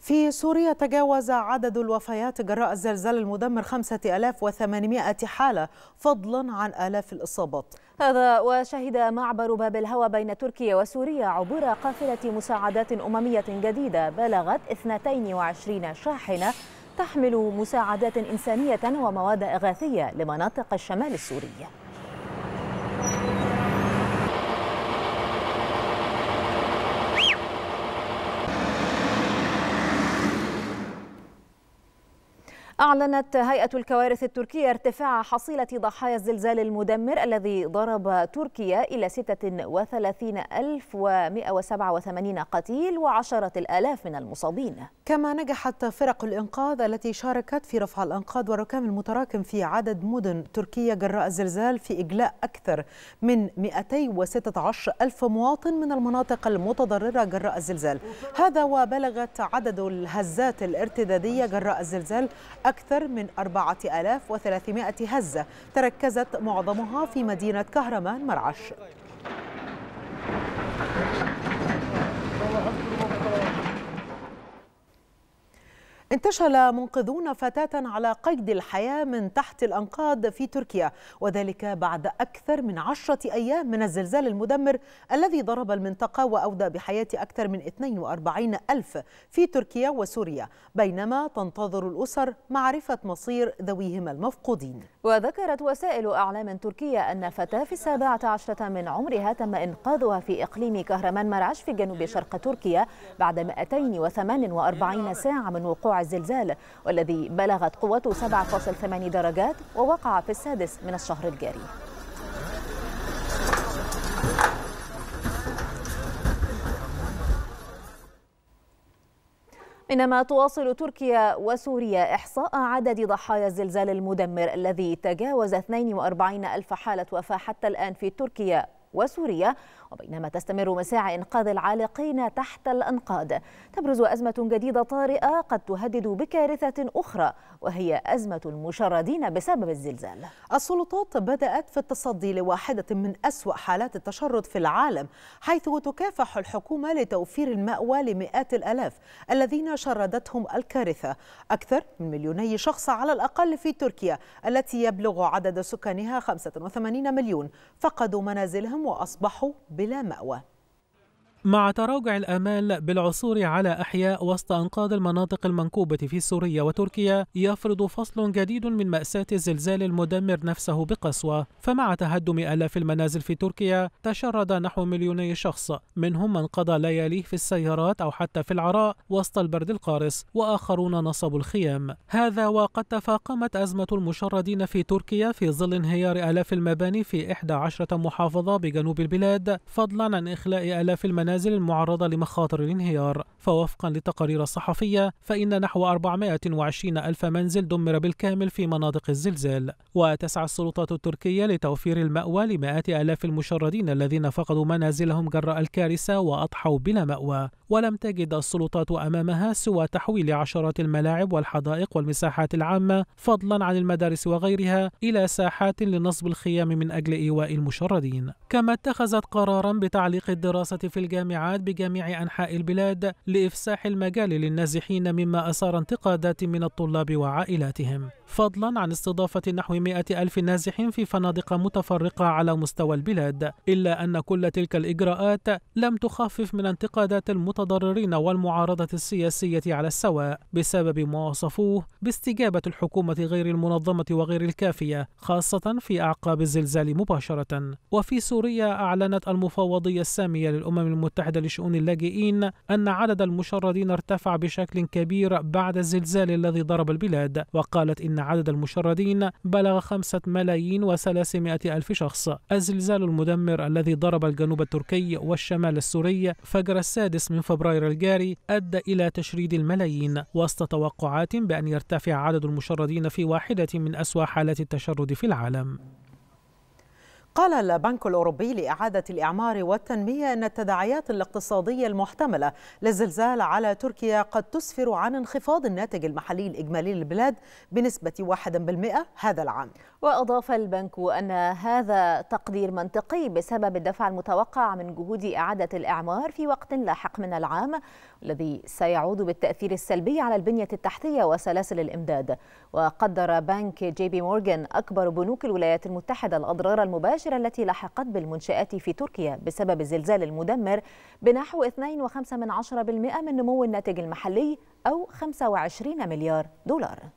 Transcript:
في سوريا تجاوز عدد الوفيات جراء الزلزال المدمر 5800 حالة فضلا عن آلاف الإصابات هذا وشهد معبر باب الهوى بين تركيا وسوريا عبور قافلة مساعدات أممية جديدة بلغت 22 شاحنة تحمل مساعدات إنسانية ومواد إغاثية لمناطق الشمال السوري أعلنت هيئة الكوارث التركية ارتفاع حصيلة ضحايا الزلزال المدمر الذي ضرب تركيا إلى 36187 قتيل وعشرة الآلاف من المصابين كما نجحت فرق الإنقاذ التي شاركت في رفع الأنقاض والركام المتراكم في عدد مدن تركيا جراء الزلزال في إجلاء أكثر من 216 ألف مواطن من المناطق المتضررة جراء الزلزال هذا وبلغت عدد الهزات الارتدادية جراء الزلزال أكثر من 4300 هزة تركزت معظمها في مدينة كهرمان مرعش انتشل منقذون فتاة على قيد الحياة من تحت الأنقاض في تركيا وذلك بعد أكثر من عشرة أيام من الزلزال المدمر الذي ضرب المنطقة وأودى بحياة أكثر من 42 ألف في تركيا وسوريا بينما تنتظر الأسر معرفة مصير ذويهم المفقودين وذكرت وسائل أعلام تركية أن فتاة في السابعة عشرة من عمرها تم إنقاذها في إقليم كهرمان مرعش في جنوب شرق تركيا بعد 248 ساعة من وقوع الزلزال والذي بلغت قوته 7.8 درجات ووقع في السادس من الشهر الجاري إنما تواصل تركيا وسوريا إحصاء عدد ضحايا الزلزال المدمر الذي تجاوز 42 ألف حالة وفاة حتى الآن في تركيا وسوريا وبينما تستمر مساعي إنقاذ العالقين تحت الأنقاض تبرز أزمة جديدة طارئة قد تهدد بكارثة أخرى وهي أزمة المشردين بسبب الزلزال السلطات بدأت في التصدي لواحدة من أسوأ حالات التشرد في العالم حيث تكافح الحكومة لتوفير المأوى لمئات الألاف الذين شردتهم الكارثة أكثر من مليوني شخص على الأقل في تركيا التي يبلغ عدد سكانها 85 مليون فقدوا منازلهم وأصبحوا بلا مأوى مع تراجع الآمال بالعثور على أحياء وسط أنقاض المناطق المنكوبة في سوريا وتركيا يفرض فصل جديد من مأساة الزلزال المدمر نفسه بقسوة فمع تهدم آلاف المنازل في تركيا تشرد نحو مليوني شخص منهم من قضى لياليه في السيارات أو حتى في العراء وسط البرد القارس وآخرون نصبوا الخيام هذا وقد تفاقمت أزمة المشردين في تركيا في ظل انهيار آلاف المباني في 11 محافظة بجنوب البلاد فضلا عن إخلاء آلاف المنازل المنازل المعرضة لمخاطر الانهيار فوفقا للتقارير الصحفية فإن نحو 420 ألف منزل دمر بالكامل في مناطق الزلزال وتسعى السلطات التركية لتوفير المأوى لمئات آلاف المشردين الذين فقدوا منازلهم جراء الكارثة وأضحوا بلا مأوى ولم تجد السلطات أمامها سوى تحويل عشرات الملاعب والحدائق والمساحات العامة فضلا عن المدارس وغيرها إلى ساحات لنصب الخيام من أجل إيواء المشردين كما اتخذت قرارا بتعليق الدراسة في الجامعة الجامعات بجميع أنحاء البلاد لإفساح المجال للنازحين مما أثار انتقادات من الطلاب وعائلاتهم فضلا عن استضافة نحو 100 ألف نازح في فنادق متفرقة على مستوى البلاد إلا أن كل تلك الإجراءات لم تخفف من انتقادات المتضررين والمعارضة السياسية على السواء بسبب ما وصفوه باستجابة الحكومة غير المنظمة وغير الكافية خاصة في أعقاب الزلزال مباشرة وفي سوريا أعلنت المفوضية السامية للأمم المتحدة المتحدة لشؤون اللاجئين أن عدد المشردين ارتفع بشكل كبير بعد الزلزال الذي ضرب البلاد وقالت إن عدد المشردين بلغ خمسة ملايين وثلاثمائة ألف شخص الزلزال المدمر الذي ضرب الجنوب التركي والشمال السوري فجر السادس من فبراير الجاري أدى إلى تشريد الملايين وسط توقعات بأن يرتفع عدد المشردين في واحدة من أسوأ حالات التشرد في العالم قال البنك الأوروبي لإعادة الإعمار والتنمية أن التداعيات الاقتصادية المحتملة للزلزال على تركيا قد تسفر عن انخفاض الناتج المحلي الإجمالي للبلاد بنسبة 1% هذا العام وأضاف البنك أن هذا تقدير منطقي بسبب الدفع المتوقع من جهود إعادة الإعمار في وقت لاحق من العام الذي سيعود بالتأثير السلبي على البنية التحتية وسلاسل الإمداد وقدر بنك جي بي مورغان أكبر بنوك الولايات المتحدة الأضرار المباشرة المباشرة التي لحقت بالمنشآت في تركيا بسبب الزلزال المدمر بنحو 2.5% من نمو الناتج المحلي أو 25 مليار دولار